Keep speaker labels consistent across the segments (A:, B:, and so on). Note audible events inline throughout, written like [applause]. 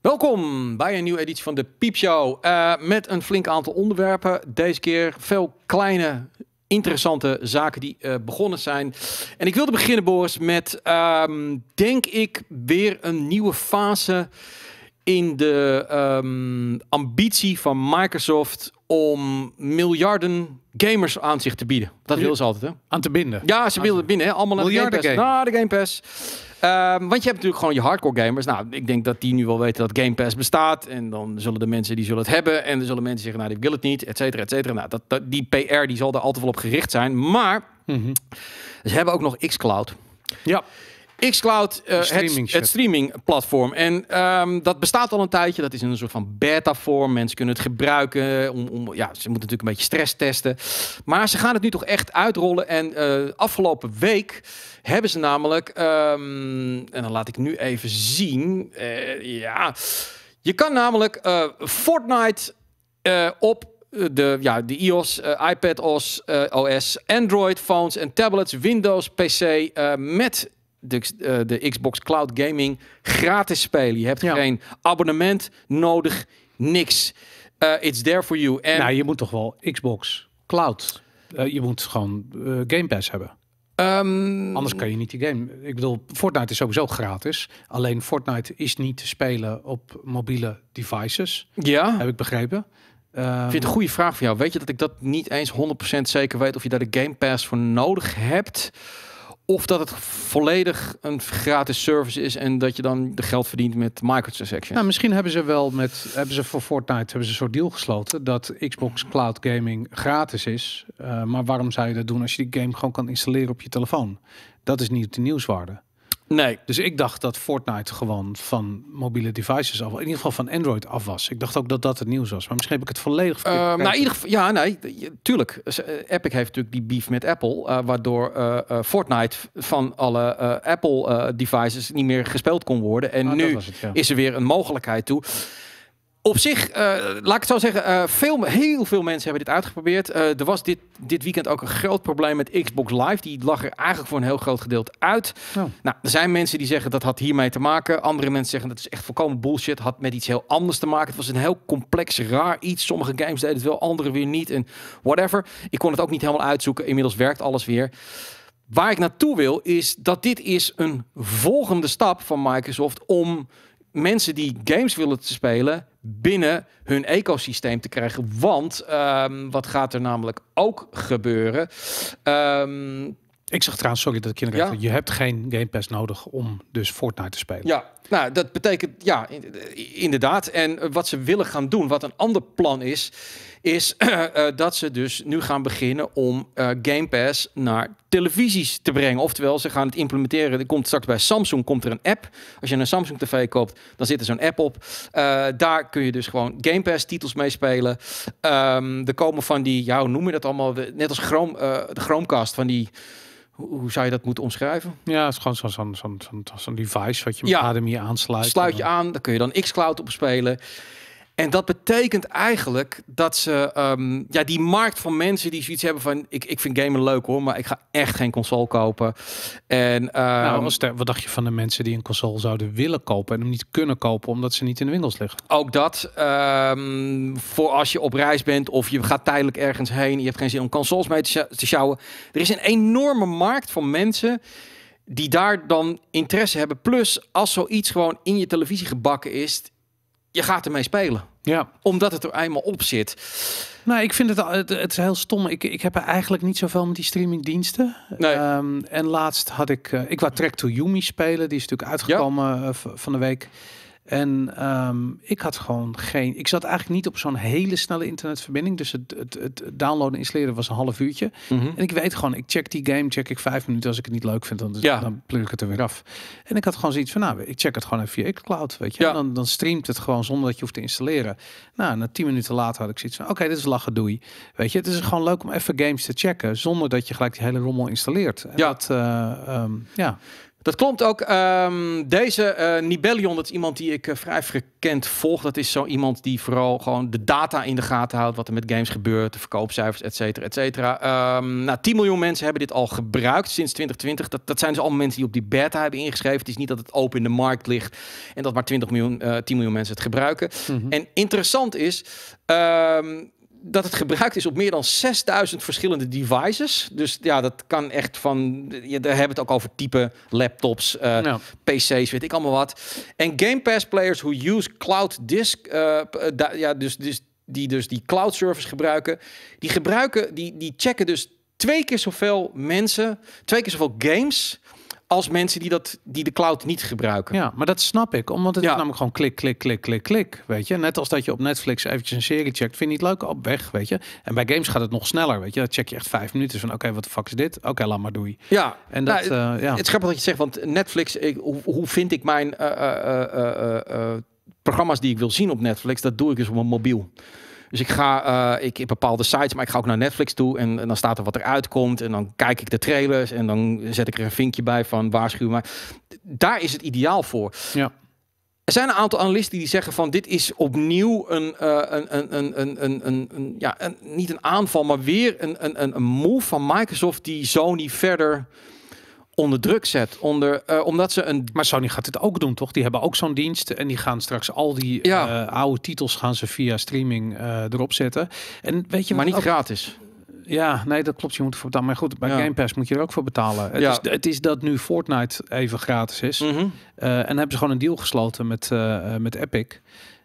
A: Welkom bij een nieuwe editie van de Piepshow. Uh, eh, met een flink aantal onderwerpen. Deze keer veel kleine, interessante zaken die eh, begonnen zijn. En ik wilde beginnen, Boris, met ehm, denk ik weer een nieuwe fase in de ehm, ambitie van Microsoft om miljarden gamers aan zich te bieden. Dat willen ze altijd,
B: hè? Aan te binden.
A: Ja, ze wilden binden, hè? Allemaal naar nou, de Game Pass. de Game Pass. Ehm, want je hebt natuurlijk gewoon je hardcore gamers. Nou, ik denk dat die nu wel weten dat Game Pass bestaat. En dan zullen de mensen die zullen het hebben. En er zullen mensen zeggen, nou, die wil het niet, et cetera, et cetera. Nou, dat, die PR die zal daar altijd wel op gericht zijn. Maar mm ze hebben ook nog xCloud. Ja. Xcloud, eh, streaming het, streamingplatform. En ehm, dat bestaat al een tijdje. Dat is in een soort van beta-vorm. Mensen kunnen het gebruiken. Om, om, ja, ze moeten natuurlijk een beetje stress testen. Maar ze gaan het nu toch echt uitrollen. En uh, afgelopen week hebben ze namelijk... Ehm, en dan laat ik nu even zien. Eh, ja, je kan namelijk Fortnite op de, ja, de iOS, iPad OS, OS, Android phones en tablets, Windows, PC met de, eh, de Xbox Cloud Gaming gratis spelen. Je hebt geen abonnement nodig, niks. Eh, it's there for you. En... Nou, je moet toch
B: wel Xbox Cloud. Uh, je moet gewoon Game Pass hebben. Ehm, Anders kan je niet die game. Ik bedoel, Fortnite is sowieso gratis. Alleen Fortnite is niet te spelen op mobiele devices. Ja. Heb ik begrepen. Um, vind een ehm, goede
A: vraag voor jou. Weet je dat ik dat niet eens 100% zeker weet of je daar de Game Pass voor nodig hebt? Of dat het volledig een gratis service is en dat je dan de geld verdient met microtransactions.
B: Nou, misschien hebben ze wel met hebben ze voor Fortnite hebben ze een soort deal gesloten dat Xbox Cloud Gaming gratis is. Eh, maar waarom zou je dat doen als je die game gewoon kan installeren op je telefoon? Dat is niet de nieuwswaarde. Nee, dus ik dacht dat Fortnite gewoon van mobiele devices af, in ieder geval van Android af was. Ik dacht ook dat dat het nieuws was, maar misschien heb ik het volledig. Uh, nou, in ieder geval, ja, nee, tuurlijk.
A: Eh, Epic heeft natuurlijk die beef met Apple, eh, waardoor Fortnite van alle Apple devices niet meer gespeeld kon worden. En ah, nu is er weer een mogelijkheid toe op zich, eh, laat ik het zo zeggen, eh, veel, heel veel mensen hebben dit uitgeprobeerd. Eh, er was dit, dit weekend ook een groot probleem met Xbox Live. Die lag er eigenlijk voor een heel groot gedeelte uit. Oh. Nou, er zijn mensen die zeggen dat had hiermee te maken. Andere mensen zeggen dat is echt volkomen bullshit. Had met iets heel anders te maken. Het was een heel complex, raar iets. Sommige games deden het wel, andere weer niet. En whatever. Ik kon het ook niet helemaal uitzoeken. Inmiddels werkt alles weer. Waar ik naartoe wil, is dat dit is een volgende stap van Microsoft om mensen die games willen te spelen binnen hun ecosysteem te krijgen. Want ehm,
B: wat gaat er namelijk ook gebeuren? Ehm, ik zag trouwens, sorry dat ik kinderen. Ja? Je hebt geen Game Pass nodig om dus Fortnite te spelen.
A: Ja, nou dat betekent ja, inderdaad. En eh, wat ze willen gaan doen, wat een ander plan is, is [clears throat] eh, eh, dat ze dus nu gaan beginnen om eh, Game Pass naar televisies te brengen. Oftewel, ze gaan het implementeren. Er komt straks bij Samsung komt er een app. Als je een Samsung TV koopt, dan zit er zo'n app op. daar kun je dus gewoon Game Pass titels mee spelen. Ehm, er komen van die, ja, hoe noem je dat allemaal? Net als de Chromecast, van die hoe zou je dat moeten
B: omschrijven? Ja, het is gewoon zo'n zo'n zo'n zo device wat je met ja. HDMI aansluit. Sluit je aan, dan kun je
A: dan xCloud op spelen. En dat betekent eigenlijk dat ze ehm, ja, die markt van mensen die zoiets hebben van ik, ik vind gamen leuk hoor, maar ik ga echt geen console kopen.
B: En, um, wat, dacht je van de mensen die een console zouden willen kopen en hem niet kunnen kopen omdat ze niet in de winkels liggen?
A: Ook dat. Ehm, voor als je op reis bent of je gaat tijdelijk ergens heen, je hebt geen zin om consoles mee te, te sjouwen. Er is een enorme markt van mensen die daar dan interesse hebben. Plus als zoiets gewoon in je televisie gebakken is je gaat ermee spelen. Ja. Omdat het er eenmaal op zit.
B: Nou, ik vind het, het, is heel stom. Ik, ik heb er eigenlijk niet zoveel met die streamingdiensten. Nee. Ehm, en laatst had ik, eh, ik wou Track to Yumi spelen. Die is natuurlijk uitgekomen eh, van de week. En ehm, ik had gewoon geen. Ik zat eigenlijk niet op zo'n hele snelle internetverbinding. Dus het, het, het downloaden en installeren was een half uurtje. Mhm. En ik weet gewoon, ik check die game, check ik vijf minuten. Als ik het niet leuk vind, dan, ja. dan pluk ik het er weer af. En ik had gewoon zoiets van, nou, ik check het gewoon even via xCloud, weet je. dan, dan streamt het gewoon zonder dat je hoeft te installeren. Nou, na tien minuten later had ik zoiets van, oké, dit is lachen, doei. Weet je, het is gewoon leuk om even games te checken... zonder dat je gelijk die hele rommel installeert. ja. Dat, eh, ehm, ja.
A: Dat klopt ook. Ehm, deze eh, Nibellion. dat is iemand die ik eh, vrij frequent volg. Dat is zo iemand die vooral gewoon de data in de gaten houdt. Wat er met games gebeurt, de verkoopcijfers, et cetera, et cetera. Ehm, nou, 10 miljoen mensen hebben dit al gebruikt sinds 2020. Dat, dat zijn dus allemaal mensen die op die beta hebben ingeschreven. Het is niet dat het open in de markt ligt en dat maar 20 miljoen, uh, eh, 10 miljoen mensen het gebruiken. Mhm. En interessant is, ehm, dat het gebruikt is op meer dan 6000 verschillende devices. Dus ja, dat kan echt van. Je daar hebben het ook over type laptops, eh, PC's, weet ik allemaal wat. En Game Pass players who use cloud disk. Eh, eh, ja, dus, dus die dus die cloud service gebruiken. Die gebruiken, die, die checken dus twee keer zoveel mensen, twee keer zoveel games
B: als mensen die, dat, die de cloud niet gebruiken. Ja, maar dat snap ik. Omdat het ja. is namelijk gewoon klik, klik, klik, klik, klik. Weet je, net als dat je op Netflix eventjes een serie checkt, vind je het leuk, op weg, weet je. En bij games gaat het nog sneller, weet je. Dat check je echt vijf minuten van, oké, wat de fuck is dit? Oké, okay, laat maar doei. Ja. En dat, nou, eh, ja. Het is
A: grappig dat je zegt, want Netflix, ik, hoe, hoe, vind ik mijn eh, eh, programma's die ik wil zien op Netflix? Dat doe ik dus op mijn mobiel. Dus ik ga eh, ik, bepaalde sites, maar ik ga ook naar Netflix toe. En, dan staat er wat er uitkomt. En dan kijk ik de trailers. En dan zet ik er een vinkje bij van waarschuw maar. Daar is het ideaal voor. Ja. Er zijn een aantal analisten die zeggen van dit is opnieuw een, eh, een, een, een, een, een, een, ja, een, niet een aanval, maar weer een, een, een move van Microsoft die Sony verder
B: onder druk zet. Onder, eh, omdat ze een. Maar Sony gaat het ook doen, toch? Die hebben ook zo'n dienst. En die gaan straks al die ja. Eh, oude titels gaan ze via streaming eh, erop zetten. En weet je maar niet gratis. Ja, nee, dat klopt. Je moet voor betalen. Maar goed, bij Game Pass moet je er ook voor betalen. Het, ja. is, het is dat nu Fortnite even gratis is. Mhm. en hebben ze gewoon een deal gesloten met, met Epic.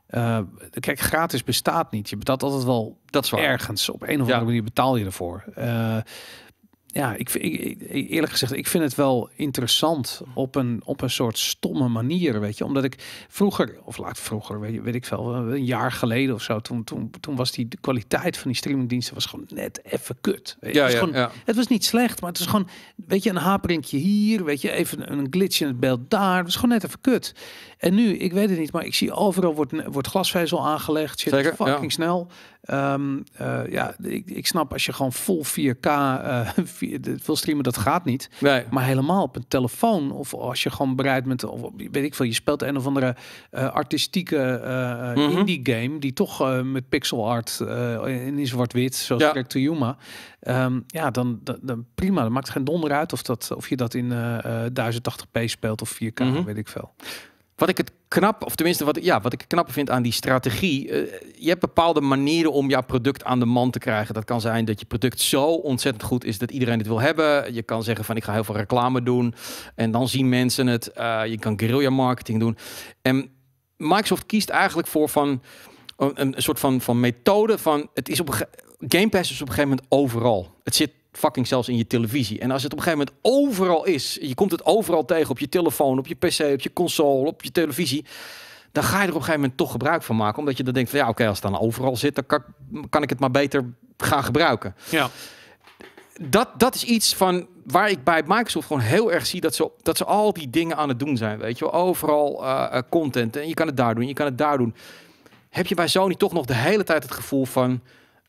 B: Uh, kijk, gratis bestaat niet. Je betaalt altijd wel dat is waar. ergens. Op een of andere manier betaal je ervoor ja, ik, ik, eerlijk gezegd, ik vind het wel interessant op een, op een soort stomme manier, weet je. Omdat ik vroeger, of laat vroeger, weet, weet ik veel, een jaar geleden of zo, toen, toen, toen was die de kwaliteit van die streamingdiensten was gewoon net even kut. Ja, het, was ja, gewoon, het was niet slecht, maar het is gewoon, weet je, een haperinkje hier, weet je, even een glitch in het beeld daar. Het was gewoon net even kut. En nu, ik weet het niet, maar ik zie overal wordt, wordt glasvezel aangelegd, zit fucking snel. Ehm, eh, ja, ik, ik snap als je gewoon vol 4K, uh, eh, veel streamen, dat gaat niet. Nee. Maar helemaal op een telefoon of als je gewoon bereid bent, of weet ik veel, je speelt een of andere eh, artistieke eh, eh, mhm. indie game die toch met pixel art in in zwart-wit, zoals ja. Direct to Yuma. Ehm, ja, dan, dan, prima. Dat maakt geen donder uit of, dat, of je dat in 1080p speelt of 4K, mhm. weet ik veel. Wat ik het knap, of tenminste wat,
A: ja, wat ik knap vind aan die strategie. Eh, je hebt bepaalde manieren om jouw product aan de man te krijgen. Dat kan zijn dat je product zo ontzettend goed is dat iedereen het wil hebben. Je kan zeggen van ik ga heel veel reclame doen en dan zien mensen het. Eh, je kan guerrilla marketing doen. En Microsoft kiest eigenlijk voor van een, een soort van, van methode van het is op Game Pass is op een gegeven moment overal. Het zit fucking zelfs in je televisie. En als het op een gegeven moment overal is, je komt het overal tegen op je telefoon, op je pc, op je console, op je televisie, dan ga je er op een gegeven moment toch gebruik van maken. Omdat je dan denkt van ja, oké, als het dan overal zit, dan kan, kan ik het maar beter gaan gebruiken. Ja. Dat, dat is iets van waar ik bij Microsoft gewoon heel erg zie dat ze, dat ze al die dingen aan het doen zijn. Weet je, overal eh, eh, content. En je kan het daar doen, je kan het daar doen. Heb je bij Sony toch nog de hele tijd het gevoel van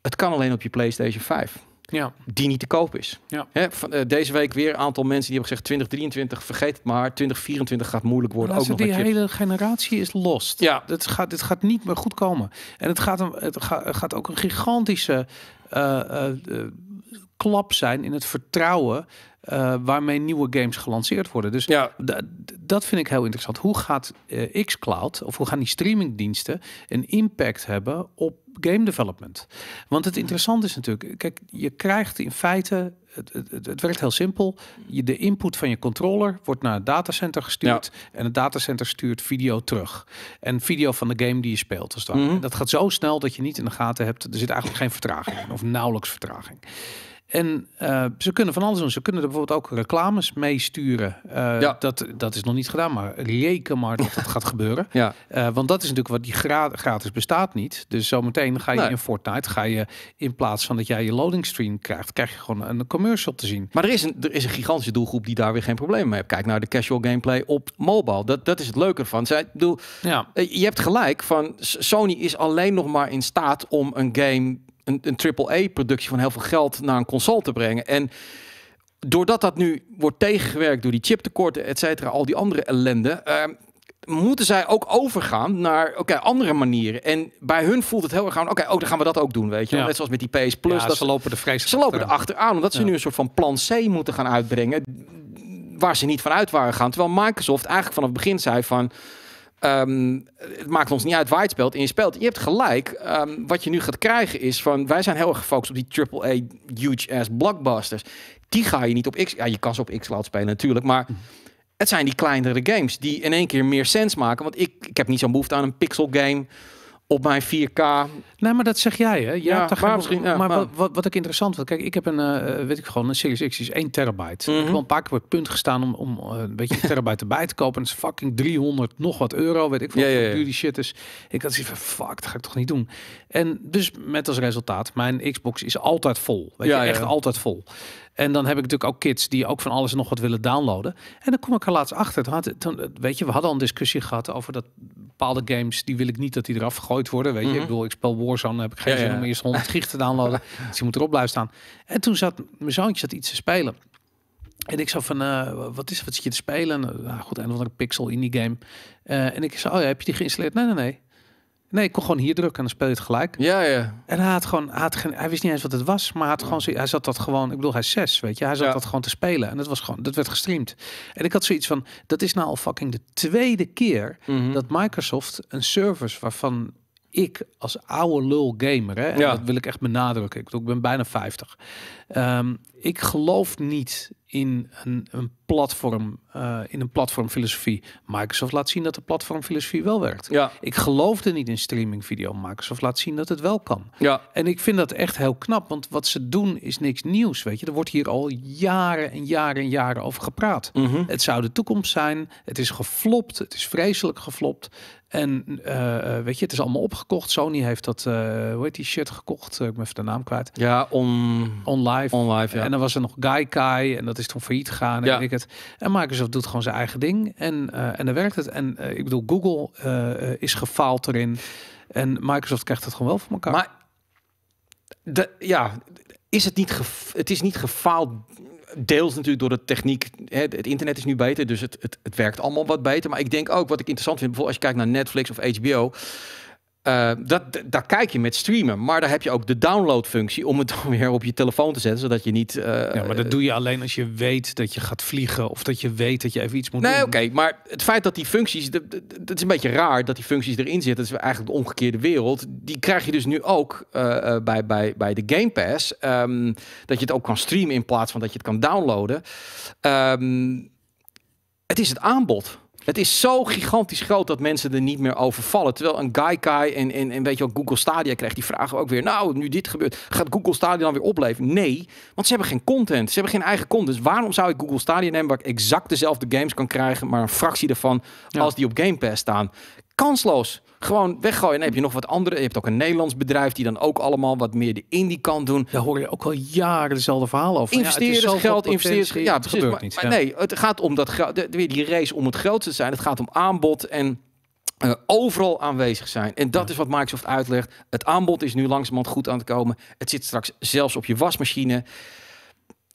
A: het kan alleen op je PlayStation 5? ja. die niet te koop is. Hè, van, eh, deze week weer een aantal mensen die hebben gezegd
B: 2023, vergeet het maar, 2024 gaat moeilijk worden. ook nog die hele generatie is lost. Ja. gaat, dit gaat niet meer goed komen. En het gaat, het ook een gigantische... Eh, eh, klap zijn in het vertrouwen eh, waarmee nieuwe games gelanceerd worden. Dus ja. dat vind ik heel interessant. Hoe gaat uh, xCloud of hoe gaan die streamingdiensten een impact hebben op game development? Want het interessante is natuurlijk, kijk, je krijgt in feite, het, het, het werkt heel simpel, je, de input van je controller wordt naar het datacenter gestuurd en het datacenter stuurt video terug. En video van de game die je speelt. Dus Dat gaat zo snel dat je niet in de gaten hebt, er zit eigenlijk geen vertraging in, of nauwelijks vertraging. En eh, ze kunnen van alles doen. Ze kunnen er bijvoorbeeld ook reclames mee sturen. Eh, ja. dat, dat is nog niet gedaan, maar reken maar dat [laughs] gaat gebeuren. Ja. Eh, want dat is natuurlijk wat die gratis bestaat niet. Dus zometeen ga je in Fortnite, ga je in plaats van dat jij je loading stream krijgt, krijg je gewoon een commercial te zien. Maar er is een, er is een gigantische doelgroep die daar weer geen
A: probleem mee heeft. Kijk naar de casual gameplay op mobile. Dat, dat is het leuke van. Zij, bedoel, ja. Je hebt gelijk van Sony is alleen nog maar in staat om een game een, een AAA-productie van heel veel geld naar een console te brengen. En doordat dat nu wordt tegengewerkt door die chiptekorten, et cetera, al die andere ellende, ehm, moeten zij ook overgaan naar oké andere manieren. En bij hun voelt het heel erg aan, oké, okay, oh, dan gaan we dat ook doen, weet je. Net zoals met die PS Plus. dat ze lopen de vreselijk Ze lopen er achteraan, omdat ze nu een soort van plan C moeten gaan uitbrengen, waar ze niet van uit waren gaan. Terwijl Microsoft eigenlijk vanaf het begin zei van Ehm, het maakt ons niet uit waar je het speelt. in je speelt. Je hebt gelijk. Ehm, wat je nu gaat krijgen is van... Wij zijn heel erg gefocust op die AAA huge-ass blockbusters. Die ga je niet op X... Ja, je kan ze op X-Cloud spelen natuurlijk, maar... Het zijn die kleinere games die in één keer meer sens maken. Want ik, ik heb niet zo'n behoefte aan een pixel game op mijn 4K.
B: Nee, maar dat zeg jij, hè? ja, maar, misschien, maar, maar, Wat, wat, wat ik interessant vond. kijk, ik heb een, eh, weet ik gewoon, een Series X is 1 terabyte. Mm -hmm. Ik mhm. heb een paar keer op het punt gestaan om, om eh, een beetje een [laughs] terabyte erbij te kopen. het is fucking 300 nog wat euro, weet ik veel, ja, duur die shit is. Ik had zoiets van, fuck, dat ga ik toch niet doen. En dus met als resultaat, mijn Xbox is altijd vol. Weet je, echt altijd vol. En dan heb ik natuurlijk ook kids die ook van alles en nog wat willen downloaden. En dan kom ik er laatst achter. toen, weet je, we hadden al een discussie gehad over dat bepaalde games, die wil ik niet dat die eraf gegooid worden. Weet je, mhm. ik bedoel, ik speel Warzone, heb ik geen zin om eerst 100 gig te downloaden. [laughs] dus moet erop blijven staan. En toen zat mijn zoontje zat iets te spelen. En ik zei van, eh, wat is wat zit je te spelen? Nou, goed, een of andere pixel indie game. Eh, en ik zei, oh ja, heb je die geïnstalleerd? Nee, nee, nee. Nee, ik kon gewoon hier drukken en dan speel je het gelijk. Ja, ja. En hij had gewoon, hij, had geen, hij wist niet eens wat het was, maar hij, had gewoon, hij zat dat gewoon, ik bedoel, hij is zes, weet je, hij zat dat gewoon te spelen. En dat was gewoon, dat werd gestreamd. En ik had zoiets van, dat is nou al fucking de tweede keer mhm. dat Microsoft een service waarvan ik als oude lul gamer, hè, en ja. dat wil ik echt benadrukken, ik, ik ben bijna 50, ik geloof niet in een, een platform, eh, in een platformfilosofie. Microsoft laat zien dat de platformfilosofie wel werkt. Ja. Ik geloofde niet in streaming video. Microsoft laat zien dat het wel kan. Ja. En ik vind dat echt heel knap, want wat ze doen is niks nieuws. Weet je, er wordt hier al jaren en jaren en jaren over gepraat. Mhm. Het zou de toekomst zijn. Het is geflopt. Het is vreselijk geflopt. En eh, eh, weet je, het is allemaal opgekocht. Sony heeft dat, uh, hoe heet die shit gekocht? ik ben even de naam kwijt. Ja, on... Onlive. Onlive, ja was er nog Gaikai en dat is toen failliet gegaan en ja. ik het. En Microsoft doet gewoon zijn eigen ding en, eh, en dan werkt het. En eh, ik bedoel, Google eh, is gefaald erin en Microsoft krijgt het gewoon wel voor elkaar. Maar de, ja,
A: is het, niet het is niet gefaald deels natuurlijk door de techniek. het internet is nu beter, dus het, het, het werkt allemaal wat beter. Maar ik denk ook, wat ik interessant vind, bijvoorbeeld als je kijkt naar Netflix of HBO uh, dat, daar kijk je met streamen. Maar daar heb je ook de downloadfunctie om het [laughs] dan weer op je telefoon te zetten. Zodat je niet. Eh, ja, maar dat doe je alleen als je weet dat je gaat vliegen. Of dat je weet dat je even iets moet nee, doen. Nee, oké. maar het feit dat die functies. Dat, is een beetje raar dat die functies erin zitten. Dat is eigenlijk de omgekeerde wereld. Die krijg je dus nu ook eh, eh, bij, bij, bij de Game Pass. Ehm, dat je het ook kan streamen in plaats van dat je het kan downloaden. Ehm, het is het aanbod. Het is zo gigantisch groot dat mensen er niet meer over vallen. Terwijl een guy, en, en, en weet je wat, Google Stadia krijgt die vragen ook weer. Nou, nu dit gebeurt, gaat Google Stadia dan weer opleveren? Nee, want ze hebben geen content. Ze hebben geen eigen content. Dus waarom zou ik Google Stadia nemen waar ik exact dezelfde games kan krijgen, maar een fractie daarvan als die op Game Pass staan? Kansloos. Gewoon weggooien. En heb je nog wat andere. Je hebt ook een Nederlands bedrijf die dan ook allemaal wat meer de indie kant doen. Daar
B: hoor je ook al jaren dezelfde verhalen over. Investeerdersgeld, geld, investeerders. Ja, precies. niet, maar nee, het gaat
A: om dat geld. Weer die race om het geld te zijn. Het gaat om aanbod en. Eh, overal aanwezig zijn. En dat is wat Microsoft uitlegt. Het aanbod is nu langzamerhand goed aan het komen. Het zit straks zelfs op je wasmachine.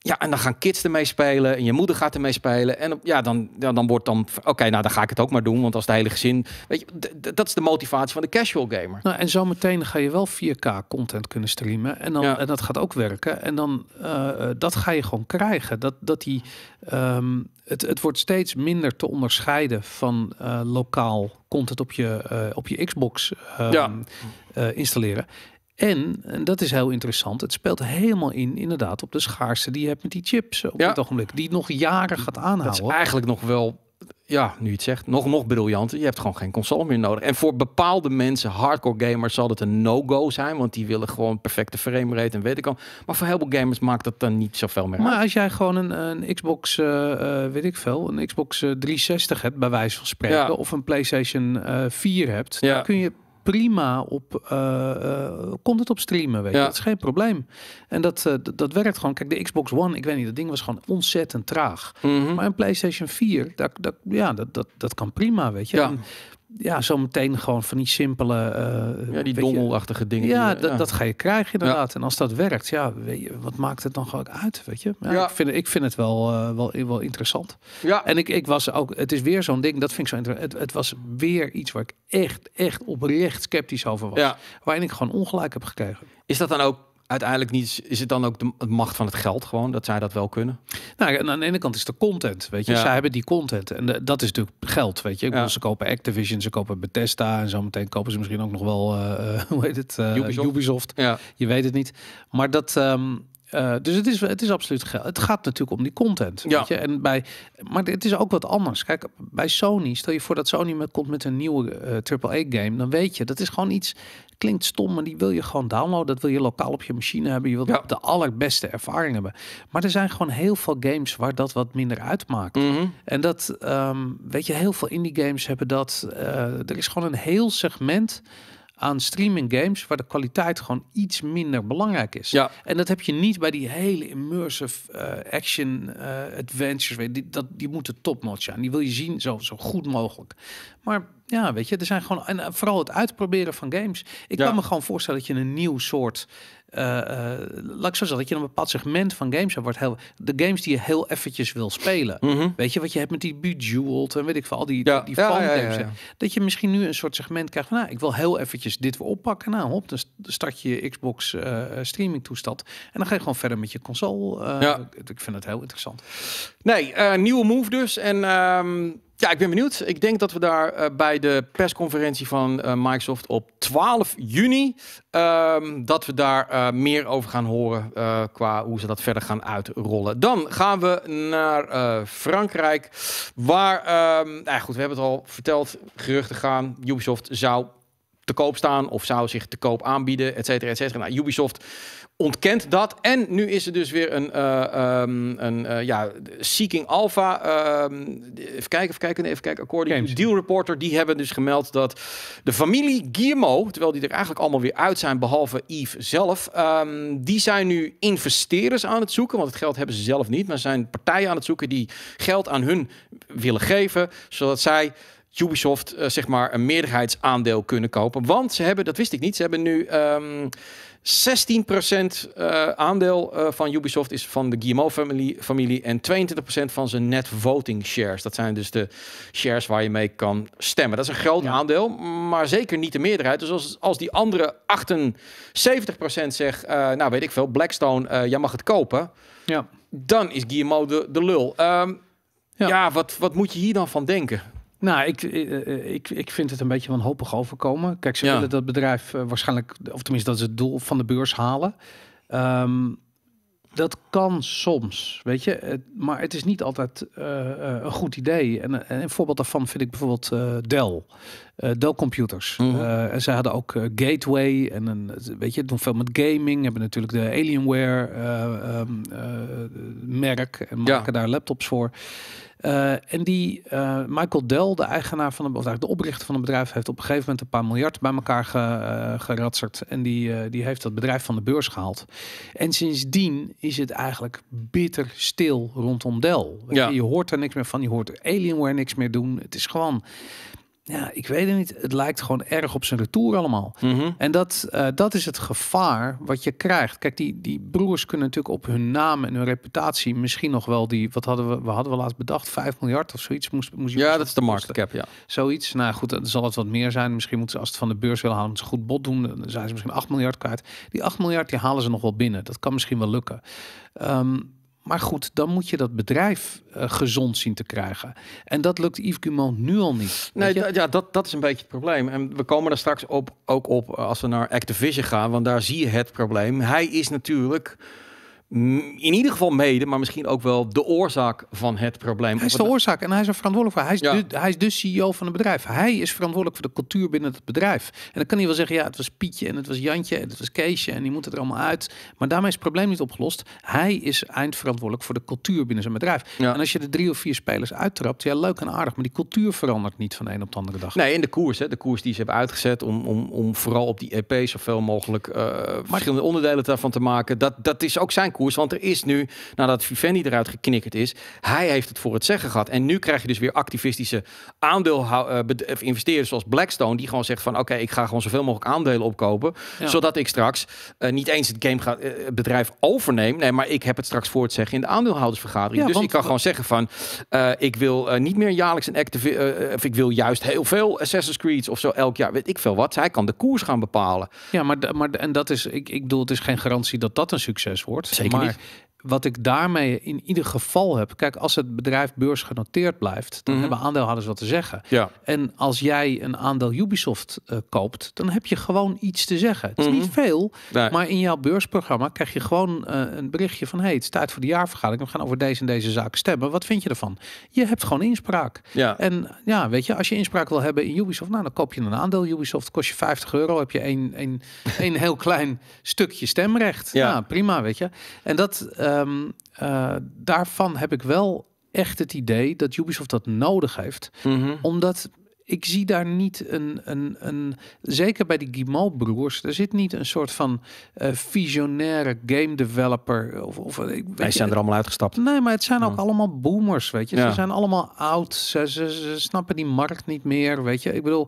A: Ja, en dan gaan kids ermee spelen en je moeder gaat ermee spelen. En ja, dan, ja, dan wordt dan, oké, nou dan ga ik het ook maar doen. Want als de hele gezin, weet je, dat is de motivatie van de casual gamer.
B: Nou, en zometeen ga je wel 4K content kunnen streamen. En, dan, en dat gaat ook werken. En dan, eh, eh, dat ga je gewoon krijgen. Dat, dat die, ehm, het, het wordt steeds minder te onderscheiden van eh, lokaal content op je, op je Xbox um, installeren. En, en, dat is heel interessant, het speelt helemaal in inderdaad op de schaarste die je hebt met die chips eh, op ja. dit ogenblik. Die nog jaren gaat aanhouden. Dat is
A: eigenlijk nog wel, ja, nu je het zegt, nog, nog briljant. Je hebt gewoon geen console meer nodig. En voor bepaalde mensen, hardcore gamers, zal het een no-go zijn. Want die willen gewoon perfecte frame rate en weet ik al. Maar voor heel veel gamers maakt dat dan niet zoveel meer maar uit.
B: Maar als jij gewoon een, een Xbox, eh, eh, weet ik veel, een Xbox 360 hebt, bij wijze van spreken. Of een PlayStation 4 hebt. Ja. Dan kun je prima op, uh, komt het op streamen, weet je. Dat is geen probleem. En dat, eh, dat, werkt gewoon. Kijk, de Xbox One, ik weet niet, dat ding was gewoon ontzettend traag. Mhm. Maar een PlayStation 4, dat, dat, ja, dat, dat, dat kan prima, weet je. Ja ja, zometeen gewoon van die simpele... Eh, ja, die dongelachtige dingen. Eh, ja, dat ga je krijgen inderdaad. En als dat werkt, ja, weet je, wat maakt het dan gewoon uit, weet je? Ja, Ik, vind, ik vind het wel, eh, wel, wel interessant. Ja. En ik, ik was ook... Het is weer zo'n ding, dat vind ik zo interessant. Het, het was weer iets waar ik echt, echt oprecht sceptisch over was. Waarin ik gewoon ongelijk heb gekregen. Is dat dan ook uiteindelijk niet, is het dan ook de, macht van het geld gewoon, dat zij dat wel kunnen? Nou, en aan de ene kant is de content, weet je. Zij hebben die content en dat is natuurlijk geld, weet je. Ik bedoel, ze kopen Activision, ze kopen Bethesda en zo meteen kopen ze misschien ook nog wel, eh, eh, [laughs] hoe heet het? Uh, Ubisoft. Ja. Je weet het niet. Maar dat... Ehm, dus het is, het is absoluut geld. Het gaat natuurlijk om die content. Ja. Weet je? En bij, maar het is ook wat anders. Kijk, bij Sony, stel je voor dat Sony met, komt met een nieuwe AAA-game, dan weet je, dat is gewoon iets klinkt stom, maar die wil je gewoon downloaden. Dat wil je lokaal op je machine hebben. Je wilt de allerbeste ervaring hebben. Maar er zijn gewoon heel veel games waar dat wat minder uitmaakt. Mhm. En dat, ehm, weet je, heel veel indie games hebben dat. Eh, er is gewoon een heel segment aan streaming games waar de kwaliteit gewoon iets minder belangrijk is. Ja. En dat heb je niet bij die hele immersive eh, action eh, adventures. Weet, die, dat, die moeten topnotch zijn. Die wil je zien zo, zo goed mogelijk. Maar ja, weet je, er zijn gewoon... En eh, vooral het uitproberen van games. Ik kan me gewoon voorstellen dat je een nieuw soort eh, eh, laat ik zo zeggen, dat je een bepaald segment van games hebt. Wordt heel, de games die je heel eventjes wil spelen. Mhm. Weet je wat je hebt met die Bejeweled en weet ik veel, al die, ja. die, die ja, dat je misschien nu een soort segment krijgt van, nou, ik wil heel eventjes dit weer oppakken. Nou, hop, dan start je, je Xbox eh, streaming toestand. En dan ga je gewoon verder met je console. Uh, ik vind het heel interessant. Nee, nieuwe move dus.
A: En... Um ja, ik ben benieuwd. Ik denk dat we daar eh, bij de persconferentie van eh, Microsoft op 12 juni, ehm, dat we daar eh, meer over gaan horen qua hoe ze dat verder gaan uitrollen. Dan gaan we naar Frankrijk, waar, um, nou goed, we hebben het al verteld, geruchten gaan. Ubisoft zou te koop staan of zou zich te koop aanbieden, et cetera, et cetera. Nou, Ubisoft ontkent dat. En nu is er dus weer een, eh, ehm, een eh, ja, Seeking Alpha. Ehm, even kijken, even kijken, even kijken. According Games. to Deal Reporter, die hebben dus gemeld dat de familie Guillermo, terwijl die er eigenlijk allemaal weer uit zijn, behalve Yves zelf, ehm, die zijn nu investeerders aan het zoeken, want het geld hebben ze zelf niet, maar zijn partijen aan het zoeken die geld aan hun willen geven, zodat zij Ubisoft eh, zeg maar een meerderheidsaandeel kunnen kopen. Want ze hebben, dat wist ik niet, ze hebben nu 16% ehm, eh, aandeel eh, van Ubisoft is van de Guillemot-familie familie, en 22% van zijn net voting shares. Dat zijn dus de shares waar je mee kan stemmen. Dat is een groot aandeel, maar zeker niet de meerderheid. Dus als, als die andere 78% zegt, nou weet ik veel, Blackstone,
B: jij mag het kopen,
A: ja. dan is Guillemot de, de lul. Ehm, ja. ja, wat, wat moet je hier dan van denken?
B: Nou, ik, eh, eh, ik, ik vind het een beetje wanhopig overkomen. Kijk, ze willen dat bedrijf eh, waarschijnlijk, of tenminste dat ze het doel van de beurs halen. Ehm, dat kan soms, weet je. maar het is niet altijd een goed idee. En, een voorbeeld daarvan vind ik bijvoorbeeld uh, Dell. Eh, Dell computers. Mhm. Eh, en zij hadden ook eh, Gateway en een, weet je, doen veel met gaming. Hebben natuurlijk de Alienware ehm, merk en maken daar laptops voor. en die Michael Dell, de eigenaar van de, of de oprichter van het bedrijf, heeft op een gegeven moment een paar miljard bij elkaar ge, geratserd. En die, die heeft dat bedrijf van de beurs gehaald. En sindsdien is het eigenlijk bitter stil rondom Dell. Ja. Je, hoort er niks meer van, je hoort Alienware niks meer doen. Het is gewoon ja, ik weet het niet. Het lijkt gewoon erg op zijn retour allemaal. Mhm. En dat, eh, dat is het gevaar wat je krijgt. Kijk, die, die broers kunnen natuurlijk op hun naam en hun reputatie misschien nog wel die... Wat hadden we, we hadden we laatst bedacht? 5 miljard of zoiets moest, moest je... Ja, dat is de market cap, ja. Zoiets. Nou goed, dan zal het wat meer zijn. Misschien moeten ze als het van de beurs willen halen, ze goed bod doen. Dan zijn ze misschien 8 miljard kwijt. Die 8 miljard, die halen ze nog wel binnen. Dat kan misschien wel lukken. Ehm, maar goed, dan moet je dat bedrijf eh, gezond zien te krijgen. En dat lukt Yves Guillemot nu al niet.
A: Nee, ja, dat, dat is een beetje het probleem. En we komen er straks op, ook op eh, als we naar Activision gaan. Want daar zie je het probleem. Hij is natuurlijk in ieder geval mede, maar misschien ook wel de oorzaak van het probleem. Hij is de
B: oorzaak en hij is er verantwoordelijk voor. Hij is, ja. de, hij is de CEO van het bedrijf. Hij is verantwoordelijk voor de cultuur binnen het bedrijf. En dan kan hij wel zeggen, ja, het was Pietje en het was Jantje en het was Keesje en die moet het er allemaal uit. Maar daarmee is het probleem niet opgelost. Hij is eindverantwoordelijk voor de cultuur binnen zijn bedrijf. En als je de drie of vier spelers uittrapt, ja, leuk en aardig, maar die cultuur verandert niet van de een op de andere dag. Nee,
A: en de koers, hè, de koers die ze hebben uitgezet om, om, om vooral op die EP zoveel mogelijk eh, verschillende onderdelen daarvan te maken, dat, dat is ook zijn koers. Want er is nu, nadat Vivendi eruit geknikkerd is, hij heeft het voor het zeggen gehad. En nu krijg je dus weer activistische eh, eh, investeerders zoals Blackstone, die gewoon zegt van oké, ik ga gewoon zoveel mogelijk aandelen opkopen, zodat ik straks eh, niet eens het game bedrijf overneem. Nee, maar ik heb het straks voor het zeggen in de aandeelhoudersvergadering. dus ik kan gewoon zeggen van ik wil niet meer jaarlijks een active, of ik wil juist heel veel Assassin's Creed of zo elk jaar, weet ik veel wat.
B: Hij kan de koers gaan bepalen. Ja, maar, maar en dat is, ik, ik bedoel, het is geen garantie dat dat een succes wordt. Zeker Zeker maar niet. wat ik daarmee in ieder geval heb. Kijk, als het bedrijf beursgenoteerd blijft, dan mhm. hebben aandeelhouders wat te zeggen. Ja. En als jij een aandeel Ubisoft eh, koopt, dan heb je gewoon iets te zeggen. Het is mhm. niet veel, maar in jouw beursprogramma krijg je gewoon eh, een berichtje van: hey, het is tijd voor de jaarvergadering. We gaan over deze en deze zaak stemmen. Wat vind je ervan? Je hebt gewoon inspraak. Ja. En ja, weet je, als je inspraak wil hebben in Ubisoft, nou dan koop je een aandeel Ubisoft. Kost je 50 euro, heb je een, een, een heel klein stukje stemrecht. Ja, nou, prima, weet je. En dat. Eh, Ehm, eh, daarvan heb ik wel echt het idee dat Ubisoft dat nodig heeft. Mhm. Omdat ik zie daar niet een, een, een zeker bij die Gimal broers er zit niet een soort van eh, visionaire game developer. Of, of, eh, ik Wij zijn er allemaal uitgestapt. Nee, maar het zijn ook allemaal boomers, weet je. Ze zijn allemaal oud, ze, ze, snappen die markt niet meer, weet je. Ik bedoel,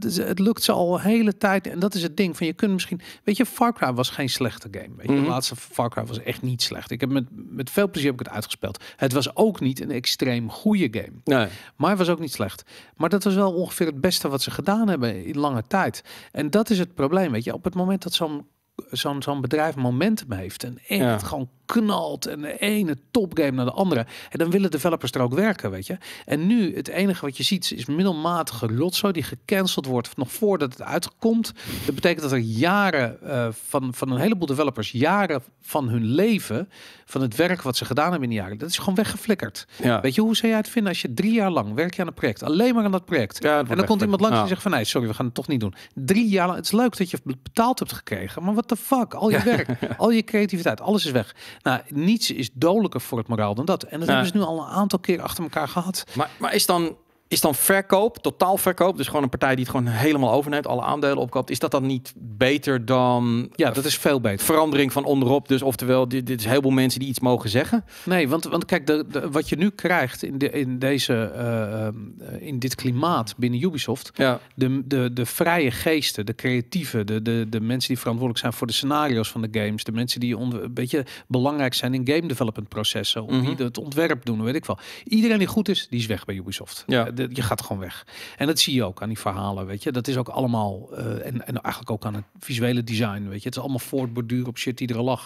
B: het, lukt ze al een hele tijd. En dat is het ding van, je kunt misschien... Weet je, Far Cry was geen slechte game. Weet je? Mhm. De laatste Far Cry was echt niet slecht. Ik heb met, met veel plezier heb ik het uitgespeeld. Het was ook niet een extreem goede game. Nee. Maar het was ook niet slecht. Maar dat was wel ongeveer het beste wat ze gedaan hebben in lange tijd. En dat is het probleem. Weet je, op het moment dat zo'n zo'n bedrijf momentum heeft. En echt gewoon knalt. En de ene topgame naar de andere. En dan willen developers er ook werken, weet je. En nu, het enige wat je ziet, is middelmatige lotzo die gecanceld wordt nog voordat het uitkomt. Dat betekent dat er jaren eh, van, van een heleboel developers, jaren van hun leven, van het werk wat ze gedaan hebben in die jaren, dat is gewoon weggeflikkerd. Ja. Weet je, hoe zou jij het vinden als je drie jaar lang werk je aan een project, alleen maar aan dat project. en dan komt iemand langs ja. en zegt van, nee, sorry, we gaan het toch niet doen. Drie jaar het is leuk dat je betaald hebt gekregen, maar wat the fuck? Al je werk, al je creativiteit, alles is weg. Nou, niets is dodelijker voor het moraal dan dat. En dat hebben hebben ze nu al een aantal keer achter elkaar gehad.
A: Maar, maar is dan is dan verkoop, totaal verkoop, dus gewoon een partij die het gewoon helemaal overneemt, alle aandelen opkoopt, is dat dan niet beter dan. Ja, dat is veel beter. Verandering van onderop, dus oftewel, dit, dit is heel veel mensen die iets mogen zeggen.
B: Nee, want, want kijk, de, wat je nu krijgt in, de, in, deze, eh, ehm, eh, in dit klimaat binnen Ubisoft, ja. de, de, de vrije geesten, de creatieven, de, de, de mensen die verantwoordelijk zijn voor de scenario's van de games, de mensen die een beetje belangrijk zijn in game development processen, om mhm. het ontwerp doen, weet ik wel. Iedereen die goed is, die is weg bij Ubisoft. Ja. Eh, de, je gaat gewoon weg. En dat zie je ook aan die verhalen, weet je. Dat is ook allemaal, eh, en, en eigenlijk ook aan het visuele design, weet je. Het is allemaal voortborduur op shit die er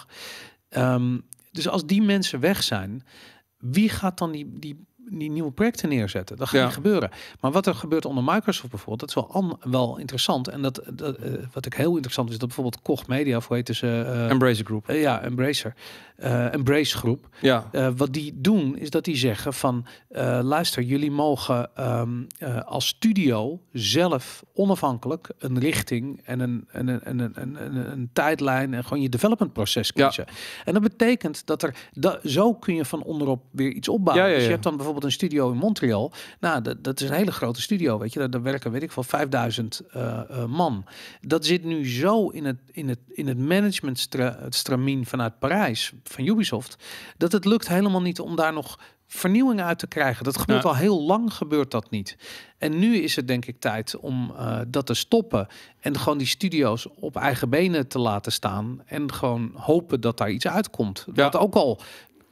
B: ehm, dus als die mensen weg zijn, wie gaat dan die, die die nieuwe projecten neerzetten. Dat gaat niet gebeuren. Maar wat er gebeurt onder Microsoft bijvoorbeeld, dat is wel, wel interessant. En dat, dat eh, wat ik heel interessant is dat bijvoorbeeld Koch Media, of hoe heet ze? Uh, eh, eh, Embracer Group. ja, Embracer. Embrace Groep. Ja. wat die doen, is dat die zeggen van, luister, jullie mogen ehm, als studio zelf onafhankelijk een richting en een, en een, en een, en een, tijdlijn en gewoon je development proces kiezen. En dat betekent dat er, da, zo kun je van onderop weer iets opbouwen. Dus je hebt dan bijvoorbeeld bijvoorbeeld een studio in Montreal. Nou, dat, dat is een hele grote studio, weet je. Daar, daar werken, weet ik van 5000 eh, eh, man. Dat zit nu zo in het, in het, in het management vanuit Parijs, van Ubisoft, dat het lukt helemaal niet om daar nog vernieuwing uit te krijgen. Dat gebeurt al heel lang, gebeurt dat niet. En nu is het denk ik tijd om eh, dat te stoppen en gewoon die studio's op eigen benen te laten staan en gewoon hopen dat daar iets uitkomt. Ja. Wat ook al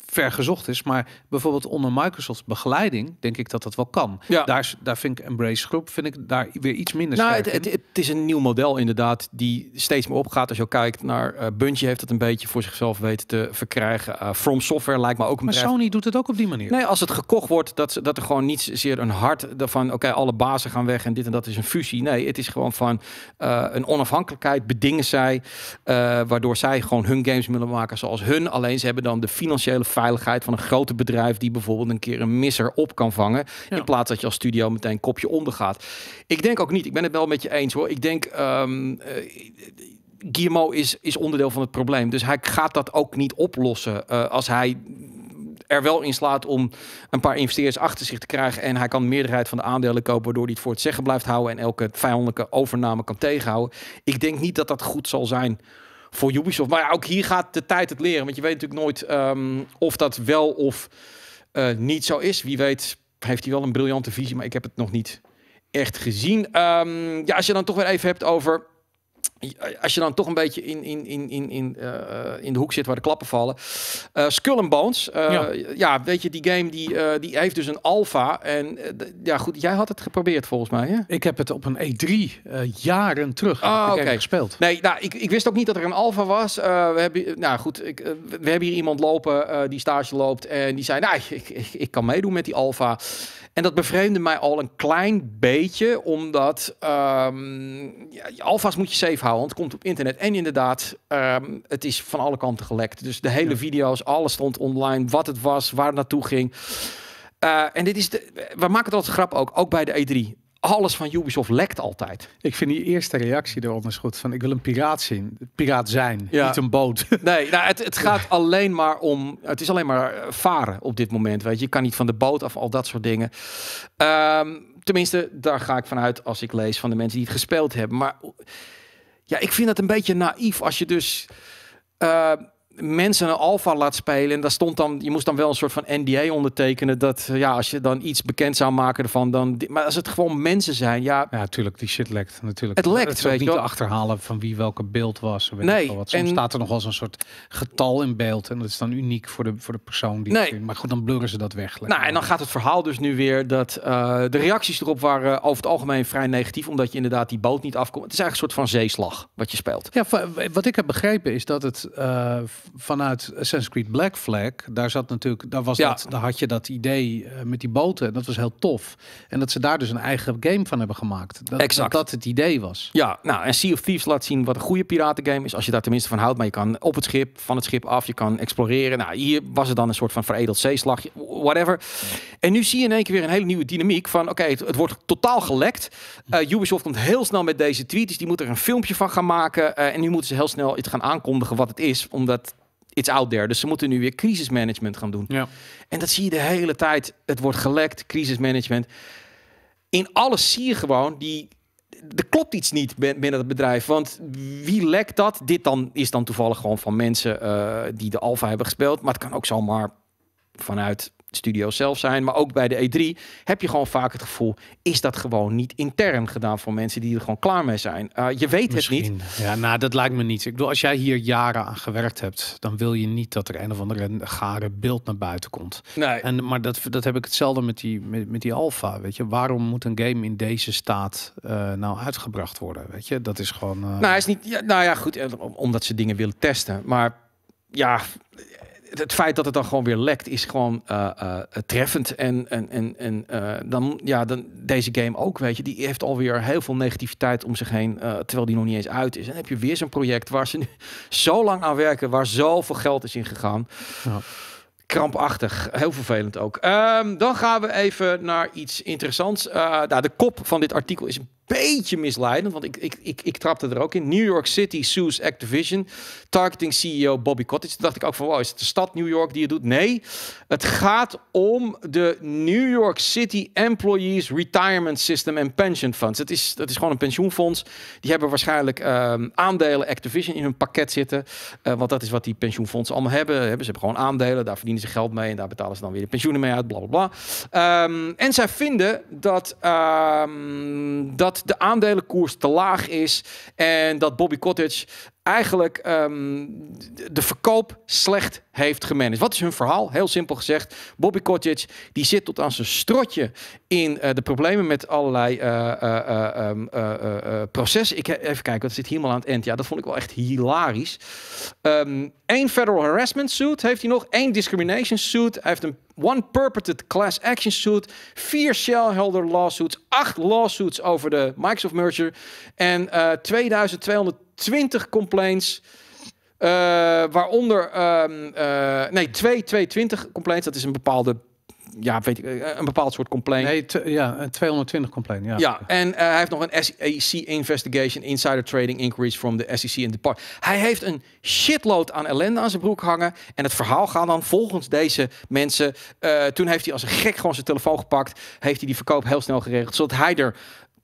B: ver gezocht is. Maar bijvoorbeeld onder Microsofts begeleiding denk ik dat dat wel kan. Ja. Daar, vind ik Embrace Group vind ik daar weer iets minder nou, het, het, is een nieuw
A: model inderdaad die steeds meer opgaat. Als je kijkt naar uh, heeft het een beetje voor zichzelf weten te verkrijgen. Eh, From Software lijkt me ook een Maar Sony
B: doet het ook op die manier. Nee, als het
A: gekocht wordt, dat, dat er gewoon niet zeer een hart van oké, alle bazen gaan weg en dit en dat is een fusie. Nee, het is gewoon van eh, een onafhankelijkheid bedingen zij, waardoor zij gewoon hun games willen maken zoals hun. Alleen ze hebben dan de financiële veiligheid van een grote bedrijf die bijvoorbeeld een keer een misser op kan vangen. In plaats dat je als studio meteen kopje ondergaat. Ik denk ook niet. Ik ben het wel met je eens hoor. Ik denk. Um, uh, Guillermo is, is onderdeel van het probleem. Dus hij gaat dat ook niet oplossen. Eh, als hij er wel in slaat om een paar investeerders achter zich te krijgen. En hij kan de meerderheid van de aandelen kopen, waardoor hij het voor het zeggen blijft houden. En elke vijandelijke overname kan tegenhouden. Ik denk niet dat dat goed zal zijn voor Ubisoft. Maar ook hier gaat de tijd het leren. Want je weet natuurlijk nooit ehm, of dat wel of eh, niet zo is. Wie weet heeft hij wel een briljante visie, maar ik heb het nog niet echt gezien. Ehm, ja, als je dan toch weer even hebt over als je dan toch een beetje in, in, in, in, in, eh, eh, in de hoek zit waar de klappen vallen. Uh, Skull and Bones. ja. weet je, die game die, die heeft dus een alfa. En ja, goed, jij had het geprobeerd volgens mij. Ik heb het op een E3 jaren terug ah,
B: gespeeld.
A: Nee, nou, ik, ik wist ook niet dat er een alfa was. we hebben, nou goed, ik, we hebben hier iemand lopen die stage loopt. En die zei, nou, ik, ik, kan meedoen met die alfa. En dat bevreemde mij al een klein beetje, omdat um, ja, alfa's moet je safe houden. Het komt op internet. En inderdaad, ehm, het is van alle kanten gelekt. Dus de hele video's, alles stond online. Wat het was, waar het naartoe ging. Eh, en dit is de, we maken het altijd grap ook, ook bij de E3 alles van Ubisoft lekt altijd. Ik vind die eerste reactie eronder is goed. Van ik wil een piraat zien. Piraat zijn, ja. niet een boot. [laughs] Nee, nou, het, het gaat alleen maar om... Het is alleen maar eh, varen op dit moment. Weet je. je kan niet van de boot af, al dat soort dingen. Ehm, tenminste, daar ga ik vanuit als ik lees van de mensen die het gespeeld hebben. Maar ja, ik vind het een beetje naïef als je dus... Eh, mensen een alfa laat spelen. En daar stond dan, je moest dan wel een soort van NDA ondertekenen. Dat eh, ja, als je dan iets bekend zou maken ervan, dan. Maar als het gewoon mensen zijn, ja.
B: Ja, natuurlijk, die shit lekt natuurlijk.
A: Het lekt, weet niet je te
B: achterhalen van wie welke beeld was. nee. Wat. Soms staat er nog wel zo'n een soort getal in beeld. En dat is dan uniek voor de, voor de persoon die. Nee. maar goed, dan blurren ze dat weg. Nou,
A: en dan gaat het verhaal dus nu weer dat eh, de reacties erop waren over het algemeen vrij negatief, omdat je inderdaad die boot niet afkomt. Het is eigenlijk een soort van zeeslag wat je speelt.
B: Ja, wat ik heb begrepen is dat het. Eh, vanuit Assassin's Creed Black Flag, daar zat natuurlijk, daar was ja. dat, daar had je dat idee eh, met die boten. Dat was heel tof. En dat ze daar dus een eigen game van hebben gemaakt. Dat, exact. dat, het idee was.
A: Ja, nou en Sea of Thieves laat zien wat een goede piratengame is. Als je daar tenminste van houdt. Maar je kan op het schip, van het schip af, je kan exploreren. Nou, hier was het dan een soort van veredeld zeeslag, whatever. En nu zie je in één keer weer een hele nieuwe dynamiek van, oké, het, wordt totaal gelekt. Eh, Ubisoft komt heel snel met deze tweets. Dus die moet er een filmpje van gaan maken. Eh, en nu moeten ze heel snel iets gaan aankondigen wat het is. Omdat it's out there. Dus ze moeten nu weer crisismanagement gaan doen. Ja. En dat zie je de hele tijd. Het wordt gelekt, crisismanagement. In alles zie je gewoon die. Er klopt iets niet binnen het bedrijf. Want wie lekt dat? Dit dan is dan toevallig gewoon van mensen eh, die de alfa hebben gespeeld. Maar het kan ook zomaar vanuit Studio zelf zijn, maar ook bij de E3, heb je gewoon vaak het gevoel, is dat gewoon niet intern gedaan voor mensen die er gewoon klaar mee zijn. Eh, je
B: weet het niet. Ja, nou, dat lijkt me niet. Ik bedoel, als jij hier jaren aan gewerkt hebt, dan wil je niet dat er een of andere gare beeld naar buiten komt. Nee. En, maar dat, dat heb ik hetzelfde met die, met, die alfa, weet je. Waarom moet een game in deze staat eh, nou uitgebracht worden, weet je? Dat is gewoon... Uh... Nou, is niet,
A: ja, nou ja, goed, omdat
B: ze dingen willen testen. Maar ja,
A: het feit dat het dan gewoon weer lekt is gewoon eh, eh, treffend. En, en, en, en eh, dan, ja, dan deze game ook, weet je, die heeft alweer heel veel negativiteit om zich heen, terwijl die nog niet eens uit is. En dan heb je weer zo'n project waar ze nu [laughs] zo lang aan werken, waar zoveel geld is gegaan. Ja. Krampachtig, heel vervelend ook. Ehm, dan gaan we even naar iets interessants. nou, de kop van dit artikel is een beetje misleidend, want ik, ik, ik, ik trapte er ook in. New York City sues Activision, targeting CEO Bobby Cottage. dacht ik ook van, wow, is het de stad New York die het doet? Nee, het gaat om de New York City Employees Retirement System en Pension Funds. Dat is, dat is gewoon een pensioenfonds. Die hebben waarschijnlijk ehm, aandelen Activision in hun pakket zitten, eh, want dat is wat die pensioenfondsen allemaal hebben. Ze hebben gewoon aandelen, daar verdienen ze geld mee en daar betalen ze dan weer de pensioenen mee uit, Blablabla. Ehm, en zij vinden dat, ehm, dat dat de aandelenkoers te laag is en dat Bobby Cottage eigenlijk ehm, de verkoop slecht heeft gemanaged. Wat is hun verhaal? Heel simpel gezegd, Bobby Kotick die zit tot aan zijn strotje in eh, de problemen met allerlei eh, eh, ehm, processen. Ik, even kijken, wat zit helemaal aan het eind. Ja, dat vond ik wel echt hilarisch. Eén ehm, federal harassment suit heeft hij nog, één discrimination suit, hij heeft een one purported class action suit, vier shareholder lawsuits, acht lawsuits over de Microsoft merger en 2200 20 complaints. Eh, waaronder, um, nee, 2, 220 complaints. Dat is een bepaalde, ja, weet ik, eh, een bepaald soort complaint.
B: Nee, ja, 220 complaint, ja. Ja,
A: en hij heeft nog een SEC investigation, insider trading inquiries from the SEC in the part. Hij heeft een shitload aan ellende aan zijn broek hangen. En het verhaal gaat dan volgens deze mensen. toen heeft hij als een gek gewoon zijn telefoon gepakt. Heeft hij die verkoop heel snel geregeld, zodat hij er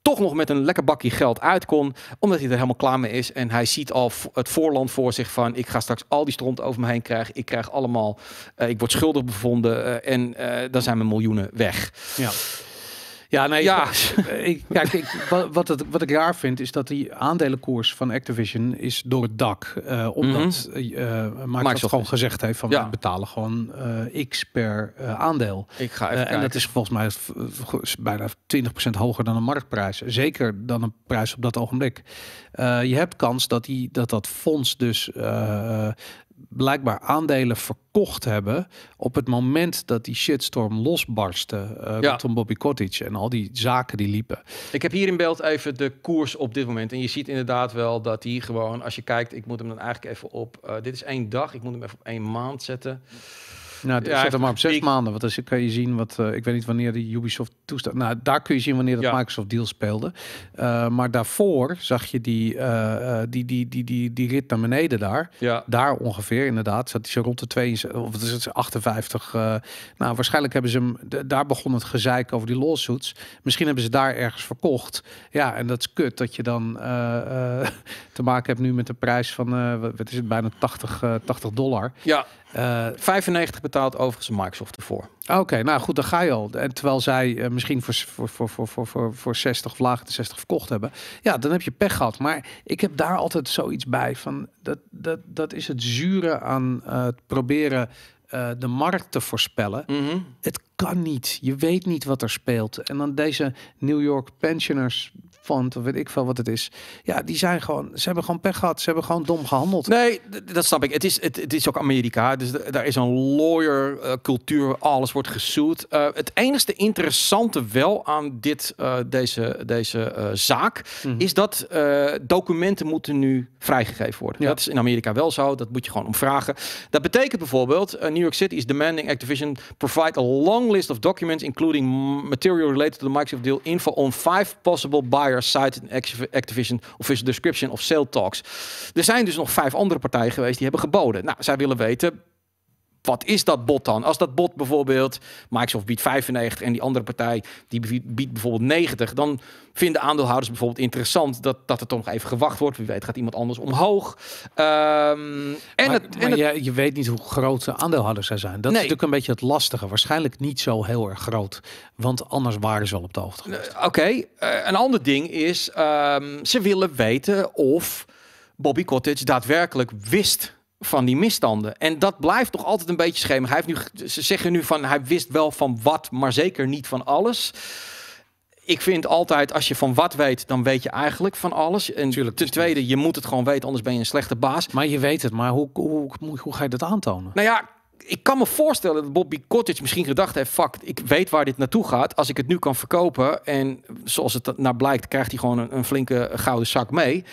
A: toch nog met een lekker bakje geld uit kon. Omdat hij er helemaal klaar mee is. En hij ziet al het voorland voor zich van... ik ga straks al die stront over me heen krijgen. Ik krijg allemaal... Eh, ik word schuldig bevonden. Eh, en eh, dan zijn mijn miljoenen weg.
B: Ja. Ja, nee, ja. Ik, eh, [laughs] kijk, ik, wat, het, wat ik raar vind is dat die aandelenkoers van Activision is door het dak. Uh, omdat mm Microsoft, gewoon gezegd heeft van ja. betalen gewoon X per aandeel. Ik ga even en dat is volgens mij bijna 20% hoger dan een marktprijs. Zeker dan een prijs op dat ogenblik. je hebt kans dat die, dat, dat fonds dus blijkbaar aandelen verkocht hebben op het moment dat die shitstorm losbarstte uh, ja. Bobby Cottage en al die zaken die liepen.
A: Ik heb hier in beeld even de koers op dit moment en je ziet inderdaad wel dat die gewoon, als je kijkt, ik moet hem dan eigenlijk even op, eh, dit is één dag, ik moet hem even op één maand zetten. Nou, ja, zet hem maar op zes
B: maanden. Want dan kan je zien wat... Eh, ik weet niet wanneer die Ubisoft toestaat. Nou, daar kun je zien wanneer dat Microsoft deal speelde. Eh, maar daarvoor zag je die, eh, die, die, die, die, die, rit naar beneden daar. Ja. Daar ongeveer, inderdaad. Zat hij zo rond de 52... Of het is het 58... nou, waarschijnlijk hebben ze hem... Daar begon het gezeik over die lawsuits. Misschien hebben ze daar ergens verkocht. Ja, en dat is kut dat je dan [laughs] te maken hebt nu met de prijs van... wat is het? Bijna 80, 80 dollar. Ja. Uh, eh, 95
A: betaalt overigens Microsoft
B: ervoor. Oké, nou goed, dan ga je al. En terwijl zij eh, misschien voor, voor, voor, voor, voor, voor 60 of lager de 60 verkocht hebben. Ja, dan heb je pech gehad. Maar ik heb daar altijd zoiets bij. Van dat, dat, dat is het zure aan eh, het proberen de markt te voorspellen. Mm -hmm kan niet. Je weet niet wat er speelt. En dan deze New York Pensioners Fund, of weet ik veel wat het is. Ja, die zijn gewoon, ze hebben gewoon pech gehad. Ze hebben gewoon dom gehandeld. Nee,
A: dat snap ik. Het is, het, het is ook Amerika. Dus daar is een lawyer eh, cultuur. Alles wordt gezoet. Eh, het enige interessante wel aan dit, eh, deze, deze zaak mhm. is dat documenten moeten nu vrijgegeven worden. Ja. Dat is in Amerika wel zo. Dat moet je gewoon om vragen. Dat betekent bijvoorbeeld New York City is demanding Activision provide a long list of documents, including material related to the Microsoft deal, info on five possible buyers cited in Activision official description of sale talks. Er zijn dus nog vijf andere partijen geweest die hebben geboden. Nou, zij willen weten, wat is dat bot dan? Als dat bot bijvoorbeeld Microsoft biedt 95 en die andere partij die biedt bijvoorbeeld 90, dan vinden aandeelhouders bijvoorbeeld interessant dat, dat er toch nog even gewacht wordt.
B: Wie weet gaat iemand anders omhoog. Ehm, en maar, het, en maar je, je, weet niet hoe groot de aandeelhouders zijn. Dat is natuurlijk een beetje het lastige. Waarschijnlijk niet zo heel erg groot, want anders waren ze al op de hoogte. Eh,
A: oké, eh, een ander ding is, um, ze willen weten of Bobby Cottage daadwerkelijk wist van die misstanden. En dat blijft toch altijd een beetje schemig. Hij heeft nu, ze zeggen nu van hij wist wel van wat, maar zeker niet van alles. Ik vind altijd, als je van wat weet, dan weet je eigenlijk van alles. En Tuurlijk, ten tweede, je moet het gewoon weten, anders ben je een slechte baas. Maar je weet het, maar hoe, hoe, hoe, ga je dat aantonen? Nou ja, ik kan me voorstellen dat Bobby Cottage misschien gedacht heeft: fuck, ik weet waar dit naartoe gaat. Als ik het nu kan verkopen en zoals het naar blijkt, krijgt hij gewoon een, een flinke gouden zak mee.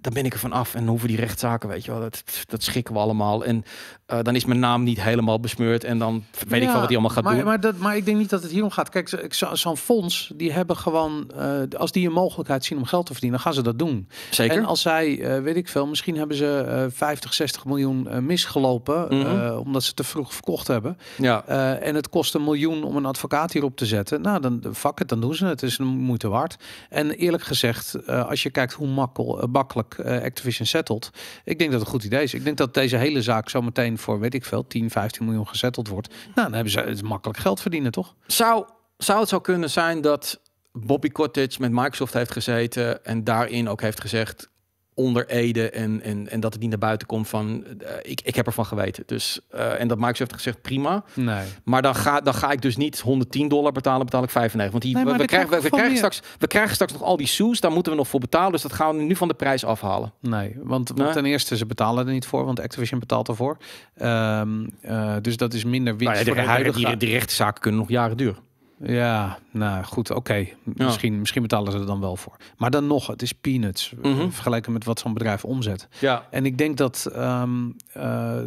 A: Dan ben ik er van af. En hoeven die rechtszaken, weet je wel, dat, dat schikken we allemaal. En eh, dan is mijn naam niet
B: helemaal besmeurd en
A: dan weet ik van wat hij allemaal gaat doen. Maar,
B: dat, maar ik denk niet dat het hierom gaat. Kijk, zo'n fonds, die hebben gewoon, eh, als die een mogelijkheid zien om geld te verdienen, dan gaan ze dat doen. Zeker. En als zij, eh, weet ik veel, misschien hebben ze 50, 60 miljoen misgelopen, mhm. omdat ze te vroeg verkocht hebben. Ja. en het kost een miljoen om een advocaat hierop te zetten. Nou, dan fuck het, dan doen ze het. Het is een moeite waard. En eerlijk gezegd, als je kijkt hoe makkel, makkelijk Activision settelt, ik denk dat het een goed idee is. Ik denk dat deze hele zaak zo meteen voor weet ik veel 10, 15 miljoen gezetteld wordt. Nou, dan hebben ze het makkelijk geld verdienen, toch? Zou, zou het zo kunnen zijn
A: dat Bobby Cottage met Microsoft heeft gezeten en daarin ook heeft gezegd onder Ede en, en, en dat het niet naar buiten komt van eh, ik, ik heb ervan geweten. Dus, eh, en dat Microsoft heeft gezegd prima. Nee. Maar dan ga, dan ga ik dus niet 110 dollar betalen, betaal ik 95. Want die, we, krijgen, we, krijgen straks, we krijgen straks nog al die soes, daar moeten we nog voor betalen. Dus dat gaan we nu van de prijs afhalen.
B: Nee, want, want ten eerste, ze betalen er niet voor, want Activision betaalt ervoor. Ehm, eh, dus dat is minder winst nou de, voor de, huidige... Die, die rechtszaken kunnen nog jaren duren. Ja, nou goed, oké. Misschien, misschien betalen ze er dan wel voor. Maar dan nog, het is peanuts. Eh, mm Vergelijken met wat zo'n bedrijf omzet. Ja. En ik denk dat ehm, eh,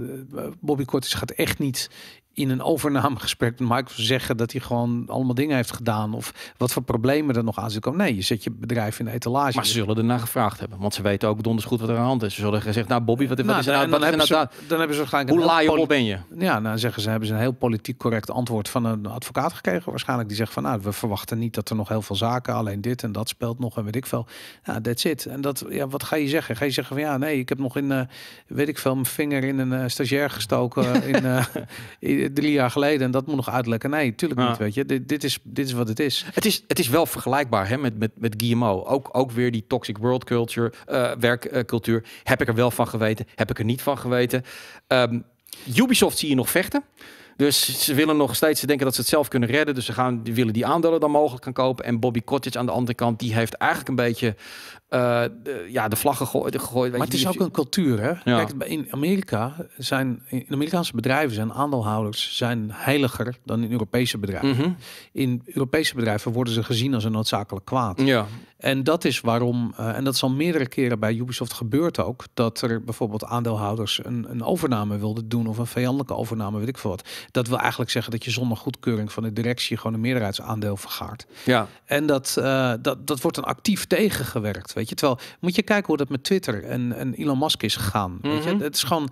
B: Bobby Kortis gaat echt niet in een overnamegesprek met Microsoft zeggen dat hij gewoon allemaal dingen heeft gedaan of wat voor problemen er nog aan zit. komen. Nee, je zet je bedrijf in de etalage. Maar ze zullen ernaar gevraagd hebben, want ze weten ook donders goed wat er aan de hand is. Ze zullen gezegd, nou Bobby, wat, wat nou, is er nou? Dan, hebben ze, dan hebben ze waarschijnlijk hoe op ben je? Ja, nou, dan nou zeggen ze, hebben ze een heel politiek correct antwoord van een advocaat gekregen. Waarschijnlijk die zegt van, nou, we verwachten niet dat er nog heel veel zaken, alleen dit en dat speelt nog en weet ik veel. Ja, that's it. En dat, ja, wat ga je zeggen? Ga je zeggen van, ja, nee, ik heb nog in, eh, weet ik veel, mijn vinger in een uh, stagiair gestoken. [laughs] in, eh, in drie jaar geleden en dat moet nog uitlekken. Nee, tuurlijk niet, weet je. Dit, dit, is, dit is wat het is. Het
A: is, het is wel vergelijkbaar hè, met, met, met GMO Ook, ook weer die toxic world culture, uh, werkcultuur. heb ik er wel van geweten? Heb ik er niet van geweten? Ehm, Ubisoft zie je nog vechten. Dus ze willen nog steeds, ze denken dat ze het zelf kunnen redden. Dus ze gaan, die willen die aandelen dan mogelijk gaan kopen. En Bobby Cottage aan de andere kant, die heeft eigenlijk een beetje eh, de, ja, de vlag gegooid.
B: maar het is ook een cultuur, hè? Kijk, in Amerika zijn, in Amerikaanse bedrijven zijn aandeelhouders zijn heiliger dan in Europese bedrijven. Mhm. In Europese bedrijven worden ze gezien als een noodzakelijk kwaad. Ja. En dat is waarom, eh, en dat is al meerdere keren bij Ubisoft gebeurd ook, dat er bijvoorbeeld aandeelhouders een, een overname wilden doen of een vijandelijke overname, weet ik veel wat. Dat wil eigenlijk zeggen dat je zonder goedkeuring van de directie gewoon een meerderheidsaandeel vergaart. Ja. En dat, eh, dat, dat wordt dan actief tegengewerkt, weet je. Terwijl, moet je kijken hoe dat met Twitter en, Elon Musk is gegaan, weet je. Mhm. Het is gewoon,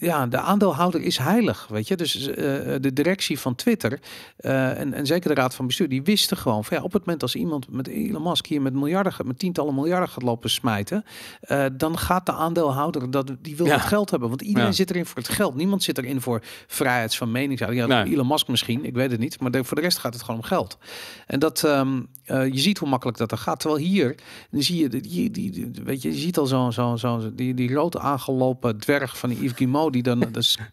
B: ja, de aandeelhouder is heilig, weet je. Dus eh, de directie van Twitter eh, en, en, zeker de raad van bestuur, die wisten gewoon van ja, op het moment als iemand met Elon Musk hier met miljarden, met tientallen miljarden gaat lopen smijten, eh, dan gaat de aandeelhouder dat die wil het geld hebben, want iedereen zit erin voor het geld. Niemand zit erin voor vrijheid van meningsuiting. Ja, Elon Musk misschien, ik weet het niet, maar voor de rest gaat het gewoon om geld. En dat ehm, je ziet hoe makkelijk dat er gaat. Terwijl hier dan zie je die, die, die, weet je, je ziet al zo'n zo'n zo, die die rood aangelopen dwerg van die Yves Guillemot, die dan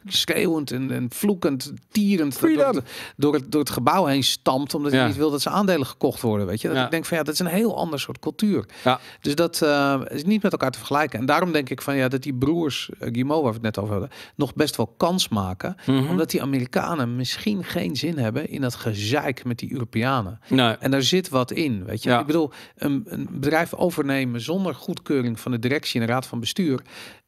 B: schreeuwend en, vloekend, tierend door het, door, het, door het gebouw heen stampt, omdat hij niet wil dat zijn aandelen gekocht worden. Weet je, dat ik denk van ja, dat is een heel ander soort cultuur. Ja. Dus dat eh, is niet met elkaar te vergelijken. En daarom denk ik van ja, dat die broers uh, waar we het net over hadden, nog best wel kans maken, mhm. omdat die Amerikanen misschien geen zin hebben in dat gezeik met die Europeanen. Nee. En daar zit wat in, weet je. Ik bedoel, een, een bedrijf overnemen zonder goedkeuring van de directie en de raad van bestuur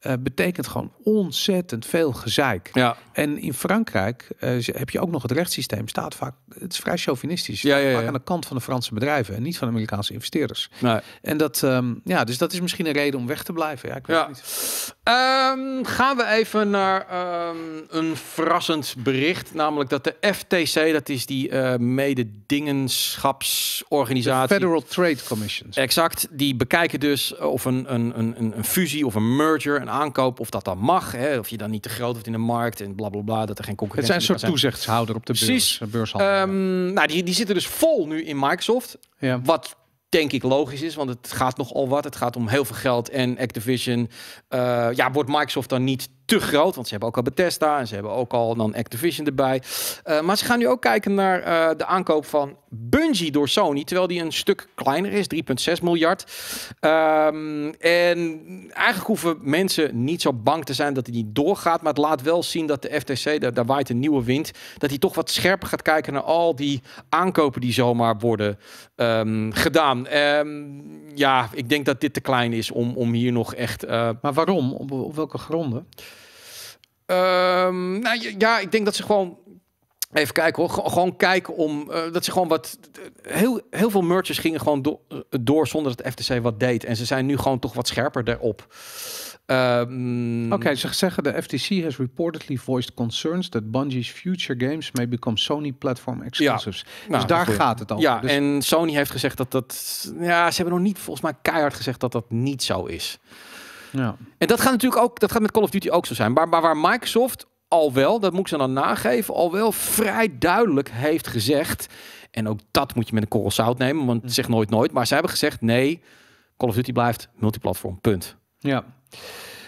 B: eh, betekent gewoon ontzettend veel gezeik. Ja. En in Frankrijk eh, heb je ook nog het rechtssysteem. Staat vaak, het is vrij chauvinistisch. Vaak aan de kant van de Franse bedrijven en niet van de Amerikaanse investeerders. Nee. En dat, ehm, ja, dus dat is misschien een reden om weg te blijven. Ja, ik weet het
A: niet. Ehm, gaan we even naar ehm, een verrassend bericht. Namelijk dat de FTC, dat is die uh, mededingenschapsorganisatie. Federal Trade Commission. Exact. Die bekijken dus eh, of een, een, een, een, fusie of een merger, een aankoop, of dat dan mag. Hè? Of je dan niet te groot wordt in de markt en blablabla. Bla, bla, dat er geen concurrentie is. Het zijn een soort toezichtshouder op de beurs. Precies. Um, nou, die, die zitten dus vol nu in Microsoft. Ja. Wat denk ik logisch is, want het gaat nogal wat. Het gaat om heel veel geld en Activision. Eh, ja, wordt Microsoft dan niet te groot? Want ze hebben ook al Bethesda en ze hebben ook al dan Activision erbij. Eh, maar ze gaan nu ook kijken naar eh, de aankoop van Bungie door Sony, terwijl die een stuk kleiner is, 3,6 miljard. Ehm, en eigenlijk hoeven mensen niet zo bang te zijn dat hij niet doorgaat, maar het laat wel zien dat de FTC, daar, daar waait een nieuwe wind, dat hij toch wat scherper gaat kijken naar al die aankopen die zomaar worden ehm, gedaan. Ehm, ja, ik denk dat dit te klein is om, om hier nog echt... Eh, maar waarom? Op, welke gronden? nou ja, ik denk dat ze gewoon Even kijken hoor. Gewoon kijken om. Eh, dat ze gewoon wat. Heel, heel veel merchants gingen gewoon eh, door zonder dat FTC wat deed. En ze zijn nu gewoon toch wat scherper erop.
B: Ehm, Oké, ze zeggen de FTC has reportedly voiced concerns that Bungie's future games may become Sony platform exclusives. Dus nou, ja, dus daar gaat het al. Ja,
A: en Sony heeft gezegd dat dat. Ja, ze hebben nog niet volgens mij keihard gezegd dat dat niet zo is. Ja. En dat gaat natuurlijk ook, dat gaat met Call of Duty ook zo zijn. Maar, maar waar Microsoft al wel, dat moet ik ze dan nageven, al wel vrij duidelijk heeft gezegd. En ook dat moet je met een korrel zout nemen, want het zegt nooit nooit. Maar ze hebben gezegd, nee, Call of Duty blijft multiplatform, punt.
B: Ja.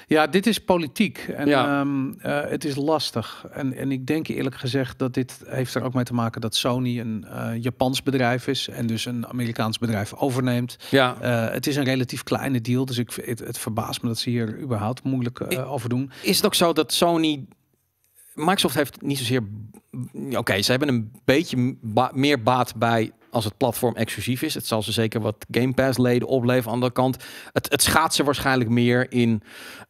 B: Ja, dit is politiek en ja. Ehm, eh, het is lastig. En, en ik denk eerlijk gezegd dat dit heeft er ook mee te maken dat Sony een eh, Japans bedrijf is en dus een Amerikaans bedrijf overneemt. Ja. Eh, het is een relatief kleine deal, dus ik, het, het verbaast me dat ze hier überhaupt moeilijk over doen.
A: Is het ook zo dat Sony Microsoft heeft niet zozeer. Oké, ze hebben een beetje meer baat bij als het platform exclusief is. Het zal ze zeker wat Game Pass leden opleveren. Aan de andere kant, het, het schaadt ze waarschijnlijk meer in...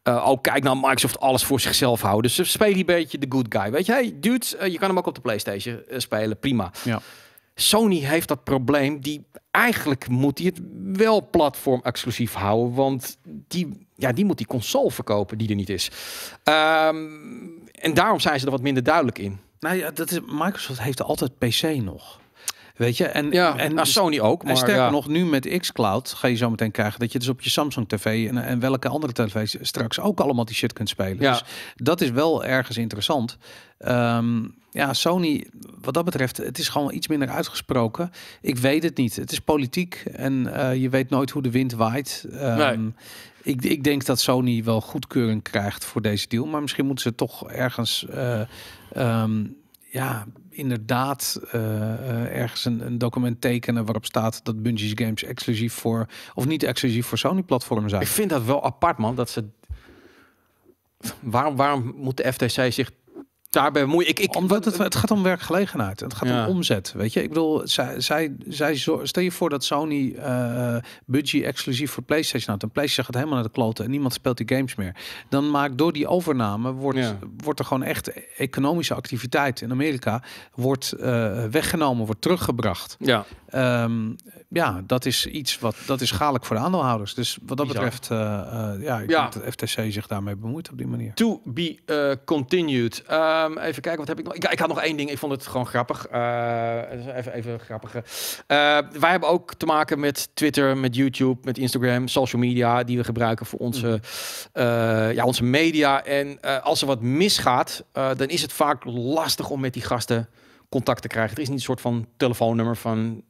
A: Uh, oh, kijk nou, Microsoft alles voor zichzelf houden. ze spelen een beetje de good guy. Weet je, hey dudes, eh, je kan hem ook op de Playstation eh, spelen. Prima. Ja. Sony heeft dat probleem. Die, eigenlijk moet hij het wel platform exclusief houden. Want die, ja, die moet die console verkopen die er niet is. Ehm, en daarom zijn ze er wat
B: minder duidelijk in. Nou ja, dat is, Microsoft heeft altijd PC nog. Weet je, en, ja, en nou, Sony ook. Maar, en sterker nog, nu met xCloud ga je zo meteen krijgen dat je dus op je Samsung TV en, en welke andere tv's straks ook allemaal die shit kunt spelen. Ja. Dus dat is wel ergens interessant. Ehm, ja, Sony, wat dat betreft, het is gewoon iets minder uitgesproken. Ik weet het niet. Het is politiek en eh, je weet nooit hoe de wind waait. Ehm, ik, ik, denk dat Sony wel goedkeuring krijgt voor deze deal. Maar misschien moeten ze toch ergens, eh, ehm, ja, inderdaad eh, ergens een, een, document tekenen waarop staat dat Bungie's games exclusief voor, of niet exclusief voor Sony-platformen zijn. Ik vind dat wel apart, man. Dat ze. Waarom, waarom moet de FTC zich
A: daarbij bemoeien. Ik, ik, Omdat het, het
B: gaat om werkgelegenheid. Het gaat om omzet. Weet je, ik bedoel, zij, zij, zij stel je voor dat Sony eh, budget exclusief voor PlayStation had. En PlayStation gaat helemaal naar de kloten en niemand speelt die games meer. Dan maakt door die overname wordt, wordt er gewoon echt economische activiteit in Amerika wordt eh, weggenomen, wordt teruggebracht. Ja. Ehm, ja, dat is iets wat dat is schadelijk voor de aandeelhouders. Dus wat dat betreft, eh, eh, ja, ik ja. denk dat FTC zich daarmee bemoeit op die manier.
A: To be eh, continued. Ehm, even kijken, wat heb ik nog? Ik, ik, had nog één ding. Ik vond het gewoon grappig. even, even grappig. wij hebben ook te maken met Twitter, met YouTube, met Instagram, social media die we gebruiken voor onze, mhm. ja, onze media. En als er wat misgaat, dan is het vaak lastig om met die gasten contact te krijgen. Er is niet een soort van telefoonnummer van